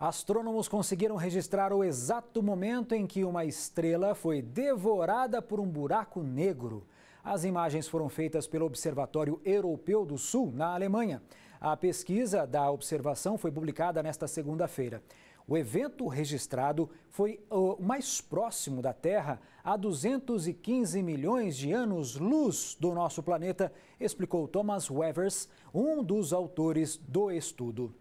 Astrônomos conseguiram registrar o exato momento em que uma estrela foi devorada por um buraco negro. As imagens foram feitas pelo Observatório Europeu do Sul, na Alemanha. A pesquisa da observação foi publicada nesta segunda-feira. O evento registrado foi o mais próximo da Terra a 215 milhões de anos-luz do nosso planeta, explicou Thomas Wevers, um dos autores do estudo.